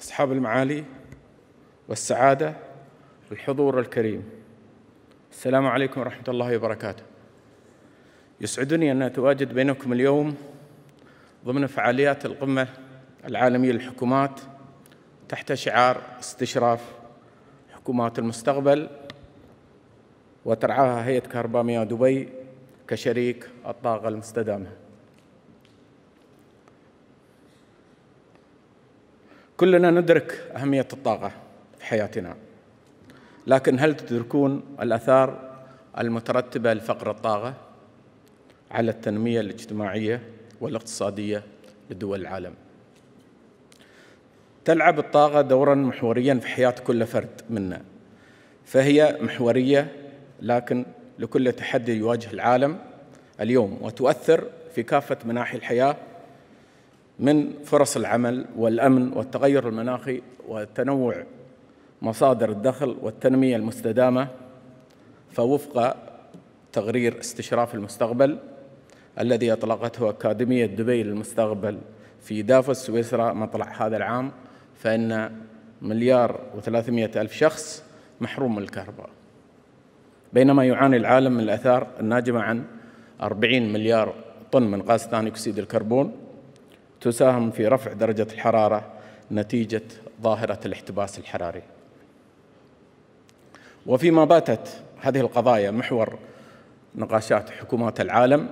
أصحاب المعالي والسعادة والحضور الكريم السلام عليكم ورحمة الله وبركاته يسعدني أن أتواجد بينكم اليوم ضمن فعاليات القمة العالمية للحكومات تحت شعار استشراف حكومات المستقبل وترعاها هيئة كهرباء مياه دبي كشريك الطاقة المستدامة كلنا ندرك أهمية الطاقة في حياتنا لكن هل تدركون الأثار المترتبة لفقر الطاقة على التنمية الاجتماعية والاقتصادية لدول العالم تلعب الطاقة دورا محوريا في حياة كل فرد منا فهي محورية لكن لكل تحدي يواجه العالم اليوم وتؤثر في كافة مناحي الحياة من فرص العمل والامن والتغير المناخي وتنوع مصادر الدخل والتنميه المستدامه فوفق تقرير استشراف المستقبل الذي اطلقته اكاديميه دبي للمستقبل في دافوس سويسرا مطلع هذا العام فان مليار و300 الف شخص محروم من الكهرباء بينما يعاني العالم من الاثار الناجمه عن 40 مليار طن من غاز ثاني اكسيد الكربون تساهم في رفع درجة الحرارة نتيجة ظاهرة الاحتباس الحراري وفيما باتت هذه القضايا محور نقاشات حكومات العالم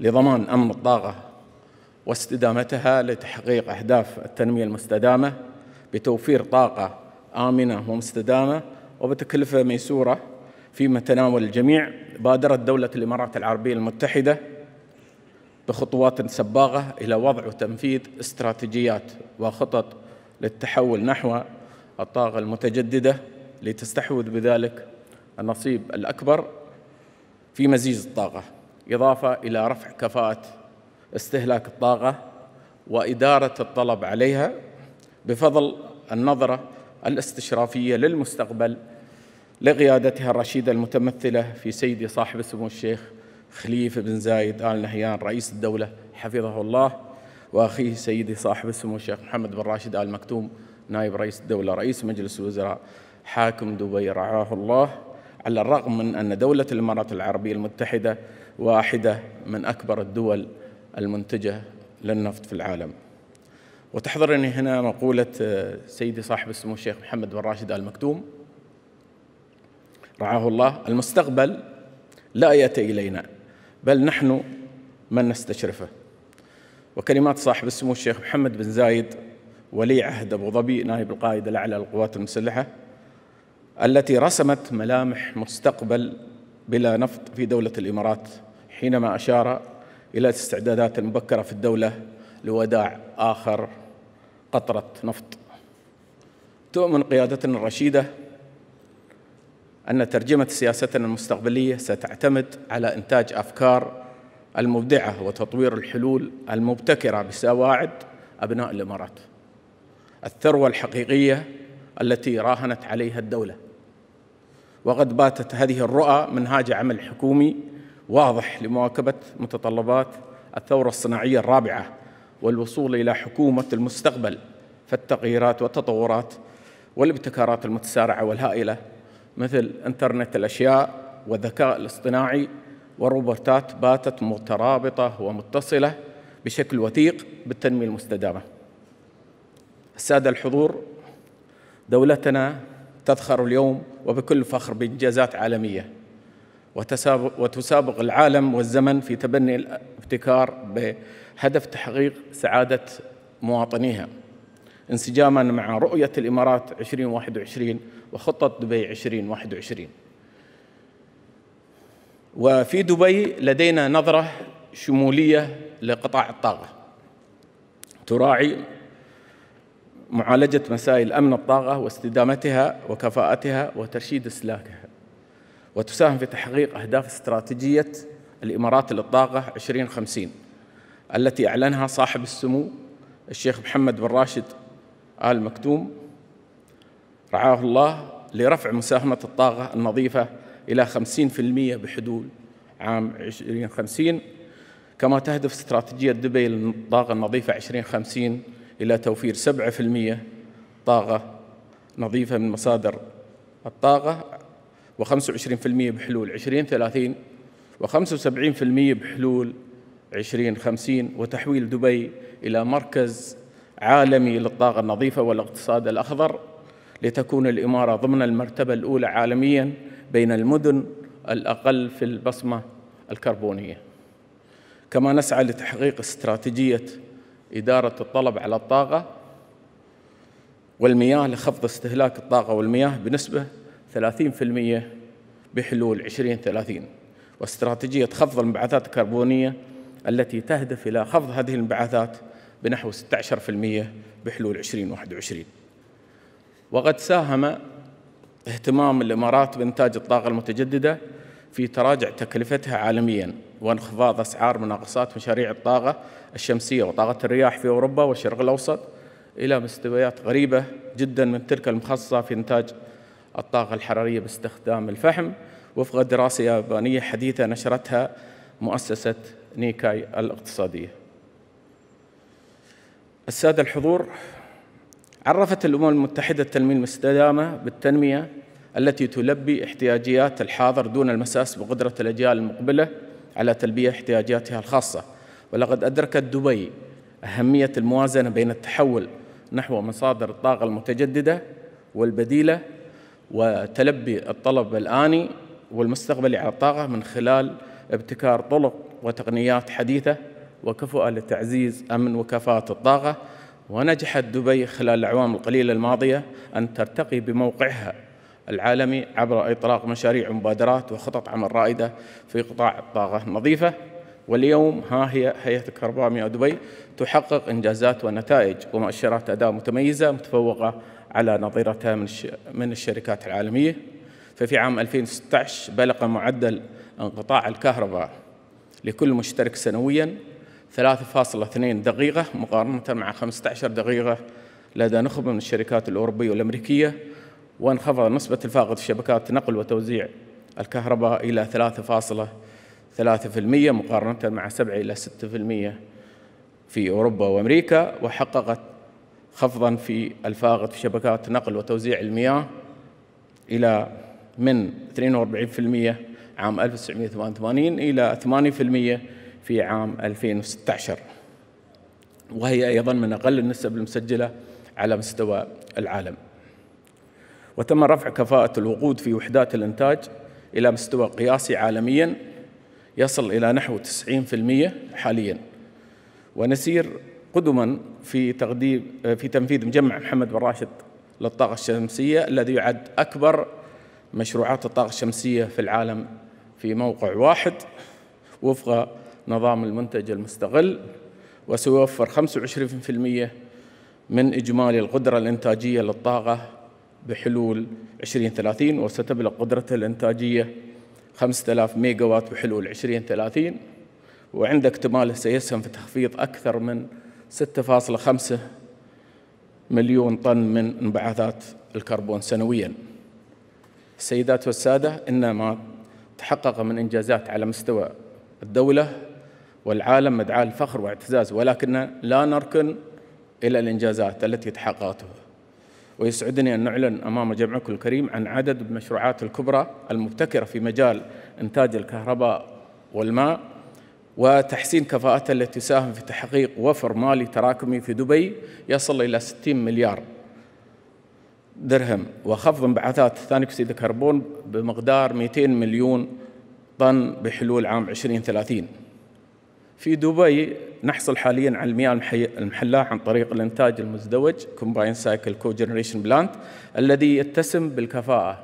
لضمان أمن الطاقة واستدامتها لتحقيق أهداف التنمية المستدامة بتوفير طاقة آمنة ومستدامة وبتكلفة ميسورة في متناول الجميع بادرت دولة الإمارات العربية المتحدة بخطوات سباقه الى وضع وتنفيذ استراتيجيات وخطط للتحول نحو الطاقه المتجدده لتستحوذ بذلك النصيب الاكبر في مزيج الطاقه اضافه الى رفع كفاءه استهلاك الطاقه واداره الطلب عليها بفضل النظره الاستشرافيه للمستقبل لقيادتها الرشيده المتمثله في سيدي صاحب السمو الشيخ خليفة بن زايد آل نهيان رئيس الدولة حفظه الله وأخيه سيدي صاحب السمو الشيخ محمد بن راشد آل مكتوم نائب رئيس الدولة رئيس مجلس الوزراء حاكم دبي رعاه الله على الرغم من أن دولة الإمارات العربية المتحدة واحدة من أكبر الدول المنتجة للنفط في العالم وتحضرني هنا مقولة سيدي صاحب السمو الشيخ محمد بن راشد آل مكتوم رعاه الله المستقبل لا يأتي إلينا بل نحن من نستشرفه وكلمات صاحب السمو الشيخ محمد بن زايد ولي عهد ابو ظبي نائب القائد الاعلى للقوات المسلحه التي رسمت ملامح مستقبل بلا نفط في دوله الامارات حينما اشار الى الاستعدادات المبكره في الدوله لوداع اخر قطره نفط تؤمن قيادتنا الرشيده أن ترجمة سياستنا المستقبلية ستعتمد على إنتاج أفكار المبدعة وتطوير الحلول المبتكرة بسواعد أبناء الإمارات الثروة الحقيقية التي راهنت عليها الدولة وقد باتت هذه الرؤى منهاج عمل حكومي واضح لمواكبة متطلبات الثورة الصناعية الرابعة والوصول إلى حكومة المستقبل فالتغييرات والتطورات والابتكارات المتسارعة والهائلة مثل انترنت الأشياء والذكاء الاصطناعي والروبوتات باتت مترابطة ومتصلة بشكل وثيق بالتنمية المستدامة السادة الحضور دولتنا تذخر اليوم وبكل فخر بإنجازات عالمية وتسابق, وتسابق العالم والزمن في تبني الابتكار بهدف تحقيق سعادة مواطنيها انسجاما مع رؤية الإمارات 2021 وخطة دبي 2021 وفي دبي لدينا نظرة شمولية لقطاع الطاقة تراعي معالجة مسائل أمن الطاقة واستدامتها وكفاءتها وترشيد إسلاكها وتساهم في تحقيق أهداف استراتيجية الإمارات للطاقة 2050 التي أعلنها صاحب السمو الشيخ محمد بن راشد آل مكتوم رعاه الله لرفع مساهمة الطاقة النظيفة إلى 50% بحدود عام 2050 كما تهدف استراتيجية دبي للطاقة النظيفة 2050 إلى توفير 7% طاقة نظيفة من مصادر الطاقة و25% بحلول 2030 و75% بحلول 2050 وتحويل دبي إلى مركز عالمي للطاقة النظيفة والاقتصاد الأخضر لتكون الإمارة ضمن المرتبة الأولى عالميا بين المدن الأقل في البصمة الكربونية كما نسعى لتحقيق استراتيجية إدارة الطلب على الطاقة والمياه لخفض استهلاك الطاقة والمياه بنسبة 30% بحلول 2030 واستراتيجية خفض الانبعاثات الكربونية التي تهدف إلى خفض هذه الانبعاثات بنحو 16% بحلول 2021 وقد ساهم اهتمام الإمارات بإنتاج الطاقة المتجددة في تراجع تكلفتها عالميا وانخفاض أسعار مناقصات مشاريع الطاقة الشمسية وطاقة الرياح في أوروبا والشرق الأوسط إلى مستويات غريبة جدا من تلك المخصصة في إنتاج الطاقة الحرارية باستخدام الفحم وفق دراسة يابانية حديثة نشرتها مؤسسة نيكاي الاقتصادية السادة الحضور عرفت الأمم المتحدة التنمية المستدامة بالتنمية التي تلبي احتياجيات الحاضر دون المساس بقدرة الأجيال المقبلة على تلبية احتياجاتها الخاصة ولقد أدركت دبي أهمية الموازنة بين التحول نحو مصادر الطاقة المتجددة والبديلة وتلبي الطلب الآني والمستقبلي على الطاقة من خلال ابتكار طرق وتقنيات حديثة وكفؤة لتعزيز أمن وكفاءة الطاقة ونجحت دبي خلال الأعوام القليلة الماضية أن ترتقي بموقعها العالمي عبر إطلاق مشاريع ومبادرات وخطط عمل رائدة في قطاع الطاقة النظيفة واليوم ها هي هيئة الكهرباء مياه دبي تحقق إنجازات ونتائج ومؤشرات أداء متميزة متفوقة على نظيرتها من من الشركات العالمية ففي عام 2016 بلغ معدل انقطاع الكهرباء لكل مشترك سنوياً 3.2 دقيقة مقارنة مع 15 دقيقة لدى نخبة من الشركات الأوروبية والأمريكية وانخفض نسبة الفاقد في شبكات نقل وتوزيع الكهرباء إلى 3.3% مقارنة مع 7 إلى 6% في أوروبا وأمريكا وحققت خفضا في الفاقد في شبكات نقل وتوزيع المياه إلى من 42% عام 1988 إلى 8% في عام 2016 وهي أيضا من أقل النسب المسجلة على مستوى العالم وتم رفع كفاءة الوقود في وحدات الإنتاج إلى مستوى قياسي عالميا يصل إلى نحو 90% حاليا ونسير قدما في تقديم في تنفيذ مجمع محمد بن راشد للطاقة الشمسية الذي يعد أكبر مشروعات الطاقة الشمسية في العالم في موقع واحد وفق نظام المنتج المستغل وسيوفر 25% من إجمالي القدرة الإنتاجية للطاقة بحلول 2030 وستبلغ قدرته الإنتاجية 5000 ميجا وات بحلول 2030 وعند اكتماله سيسهم في تخفيض أكثر من 6.5 مليون طن من انبعاثات الكربون سنويا السيدات والسادة إن ما تحقق من إنجازات على مستوى الدولة والعالم مدعاه الفخر واعتزاز ولكن لا نركن إلى الإنجازات التي تحققتها ويسعدني أن نعلن أمام جمعكم الكريم عن عدد المشروعات الكبرى المبتكرة في مجال إنتاج الكهرباء والماء وتحسين كفاءتها التي تساهم في تحقيق وفر مالي تراكمي في دبي يصل إلى 60 مليار درهم وخفض انبعاثات ثاني أكسيد الكربون بمقدار 200 مليون طن بحلول عام 2030 في دبي نحصل حاليا على المياه المحلاة عن طريق الانتاج المزدوج كومباين سايكل كو جنريشن بلانت الذي يتسم بالكفاءة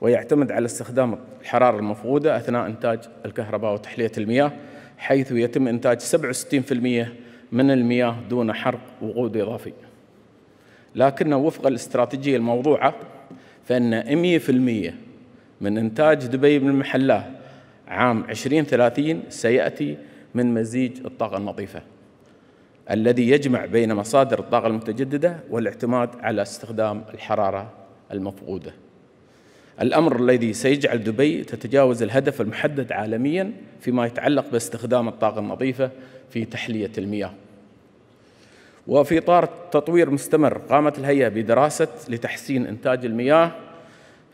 ويعتمد على استخدام الحرارة المفقودة أثناء إنتاج الكهرباء وتحلية المياه حيث يتم إنتاج 67% من المياه دون حرق وقود إضافي لكن وفق الاستراتيجية الموضوعة فإن 100% من إنتاج دبي من المحلاه عام 2030 سيأتي من مزيج الطاقة النظيفة الذي يجمع بين مصادر الطاقة المتجددة والاعتماد على استخدام الحرارة المفقودة الأمر الذي سيجعل دبي تتجاوز الهدف المحدد عالميا فيما يتعلق باستخدام الطاقة النظيفة في تحلية المياه وفي إطار تطوير مستمر قامت الهيئة بدراسة لتحسين إنتاج المياه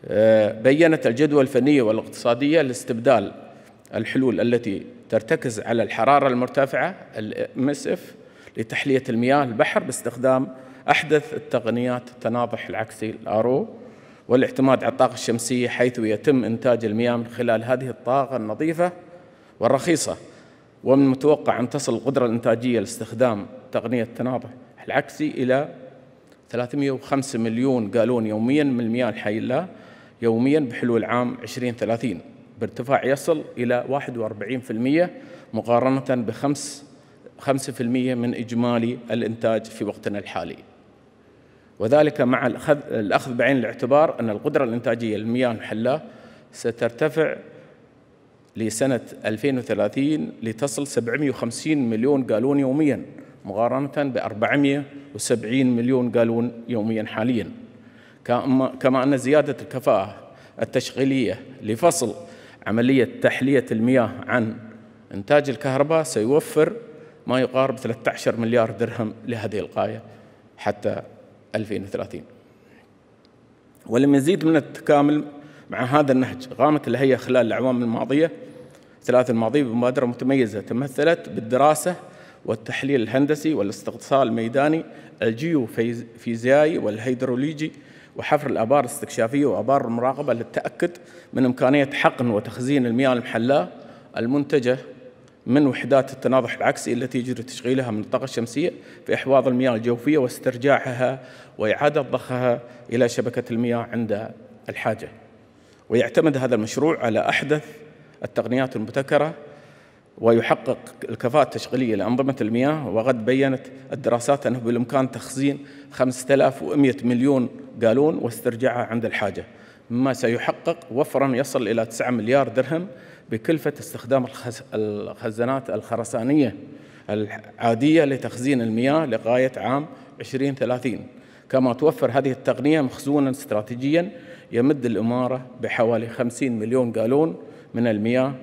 آه، بيّنت الجدوى الفنية والاقتصادية لاستبدال الحلول التي ترتكز على الحرارة المرتفعة المسف لتحلية المياه البحر باستخدام أحدث التقنيات التناضح العكسي الارو والاعتماد على الطاقة الشمسية حيث يتم إنتاج المياه من خلال هذه الطاقة النظيفة والرخيصة ومن المتوقع أن تصل القدرة الإنتاجية لاستخدام تقنية التناضح العكسي إلى 305 مليون جالون يوميا من المياه الحية يوميا بحلول عام 2030 بارتفاع يصل إلى 41% مقارنة بخمس 5% من إجمالي الإنتاج في وقتنا الحالي وذلك مع الأخذ بعين الاعتبار أن القدرة الإنتاجية للمياه المحلاة سترتفع لسنة 2030 لتصل 750 مليون جالون يومياً مقارنة ب 470 مليون جالون يومياً حالياً كما أن زيادة الكفاءة التشغيلية لفصل عملية تحلية المياه عن إنتاج الكهرباء سيوفر ما يقارب 13 مليار درهم لهذه القاية حتى 2030 ولمزيد من التكامل مع هذا النهج قامت الهيئة خلال الأعوام الماضية الثلاث الماضية بمبادرة متميزة تمثلت بالدراسة والتحليل الهندسي والاستقصاء الميداني الجيوفيزيائي والهيدرولوجي وحفر الآبار الاستكشافية وآبار المراقبة للتأكد من إمكانية حقن وتخزين المياه المحلاة المنتجة من وحدات التناضح العكسي التي يجري تشغيلها من الطاقة الشمسية في إحواض المياه الجوفية واسترجاعها وإعادة ضخها إلى شبكة المياه عند الحاجة ويعتمد هذا المشروع على أحدث التقنيات المبتكرة ويحقق الكفاءة التشغيلية لأنظمة المياه وقد بيّنت الدراسات أنه بالإمكان تخزين 5100 مليون قالون واسترجاعها عند الحاجة مما سيحقق وفرا يصل إلى 9 مليار درهم بكلفة استخدام الخزانات الخرسانية العادية لتخزين المياه لغاية عام 2030 كما توفر هذه التقنية مخزونا استراتيجيا يمد الإمارة بحوالي 50 مليون قالون من المياه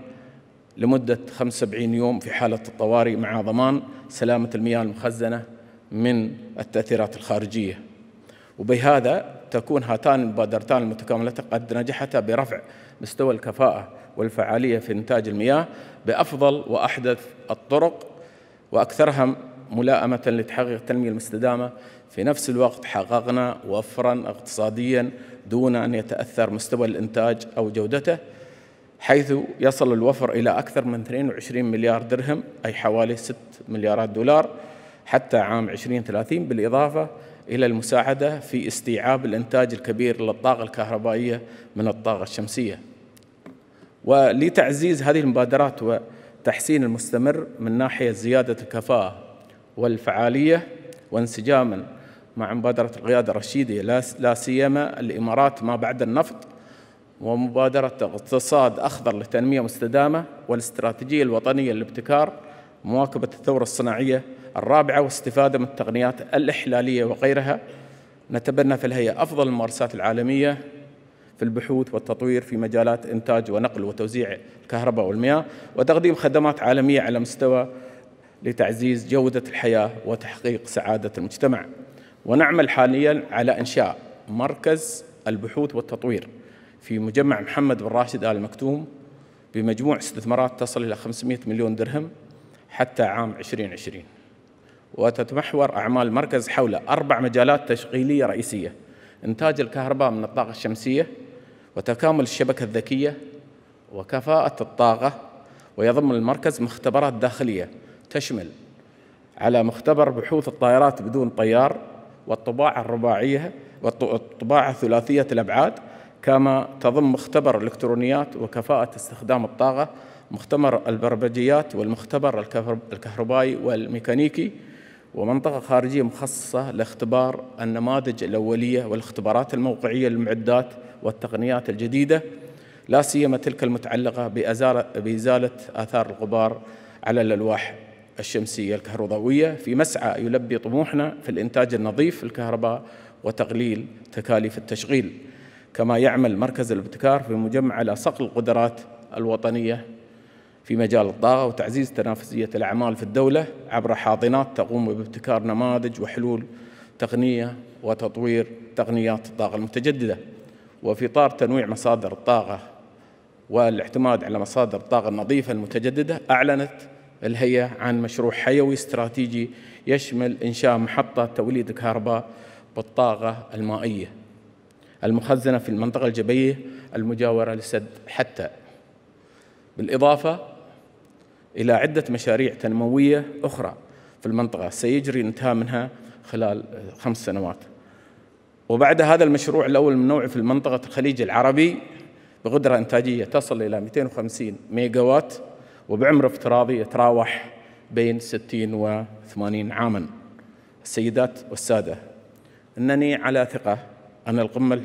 لمدة 75 يوم في حالة الطوارئ مع ضمان سلامة المياه المخزنة من التأثيرات الخارجية وبهذا تكون هاتان المبادرتان المتكاملتان قد نجحتا برفع مستوى الكفاءة والفعالية في إنتاج المياه بأفضل وأحدث الطرق وأكثرها ملائمة لتحقيق التنمية المستدامة في نفس الوقت حققنا وفرا اقتصاديا دون أن يتأثر مستوى الإنتاج أو جودته حيث يصل الوفر إلى أكثر من 22 مليار درهم أي حوالي 6 مليارات دولار حتى عام 2030 بالإضافة إلى المساعدة في استيعاب الإنتاج الكبير للطاقة الكهربائية من الطاقة الشمسية ولتعزيز هذه المبادرات وتحسين المستمر من ناحية زيادة الكفاءة والفعالية وانسجاما مع مبادرة القيادة الرشيدة لا سيما الإمارات ما بعد النفط ومبادرة اقتصاد أخضر لتنمية مستدامة والاستراتيجية الوطنية للابتكار مواكبة الثورة الصناعية الرابعة واستفادة من التقنيات الإحلالية وغيرها نتبنى في الهيئة أفضل الممارسات العالمية في البحوث والتطوير في مجالات إنتاج ونقل وتوزيع الكهرباء والمياه وتقديم خدمات عالمية على مستوى لتعزيز جودة الحياة وتحقيق سعادة المجتمع ونعمل حاليا على إنشاء مركز البحوث والتطوير في مجمع محمد بن راشد آل مكتوم بمجموع استثمارات تصل إلى 500 مليون درهم حتى عام 2020 وتتمحور أعمال المركز حول أربع مجالات تشغيلية رئيسية إنتاج الكهرباء من الطاقة الشمسية وتكامل الشبكة الذكية وكفاءة الطاقة ويضم المركز مختبرات داخلية تشمل على مختبر بحوث الطائرات بدون طيار والطباعة الرباعية والطباعة ثلاثية الأبعاد كما تضم مختبر الإلكترونيات وكفاءة استخدام الطاقة مختبر البرمجيات والمختبر الكهربائي والميكانيكي ومنطقة خارجية مخصصة لاختبار النماذج الأولية والاختبارات الموقعية للمعدات والتقنيات الجديدة لا سيما تلك المتعلقة بإزالة آثار الغبار على الألواح الشمسية الكهروضوية في مسعى يلبي طموحنا في الإنتاج النظيف الكهرباء وتقليل تكاليف التشغيل كما يعمل مركز الابتكار في مجمع على صقل القدرات الوطنية في مجال الطاقة وتعزيز تنافسية الأعمال في الدولة عبر حاضنات تقوم بابتكار نماذج وحلول تقنية وتطوير تقنيات الطاقة المتجددة وفي إطار تنويع مصادر الطاقة والاعتماد على مصادر الطاقة النظيفة المتجددة أعلنت الهيئة عن مشروع حيوي استراتيجي يشمل إنشاء محطة توليد الكهرباء بالطاقة المائية المخزنة في المنطقة الجبية المجاورة للسد حتى بالإضافة إلى عدة مشاريع تنموية أخرى في المنطقة سيجري انتهاء منها خلال خمس سنوات وبعد هذا المشروع الأول من نوعه في منطقة الخليج العربي بقدرة إنتاجية تصل إلى 250 ميجاوات وبعمر افتراضي يتراوح بين 60 و 80 عاما السيدات والسادة أنني على ثقة أن القمة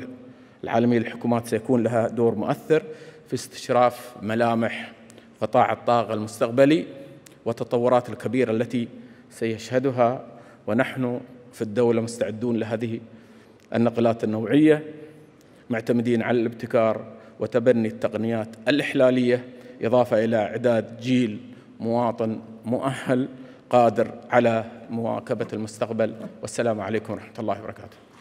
العالمية للحكومات سيكون لها دور مؤثر في استشراف ملامح قطاع الطاقة المستقبلي والتطورات الكبيرة التي سيشهدها ونحن في الدولة مستعدون لهذه النقلات النوعية معتمدين على الابتكار وتبني التقنيات الإحلالية إضافة إلى إعداد جيل مواطن مؤهل قادر على مواكبة المستقبل والسلام عليكم ورحمة الله وبركاته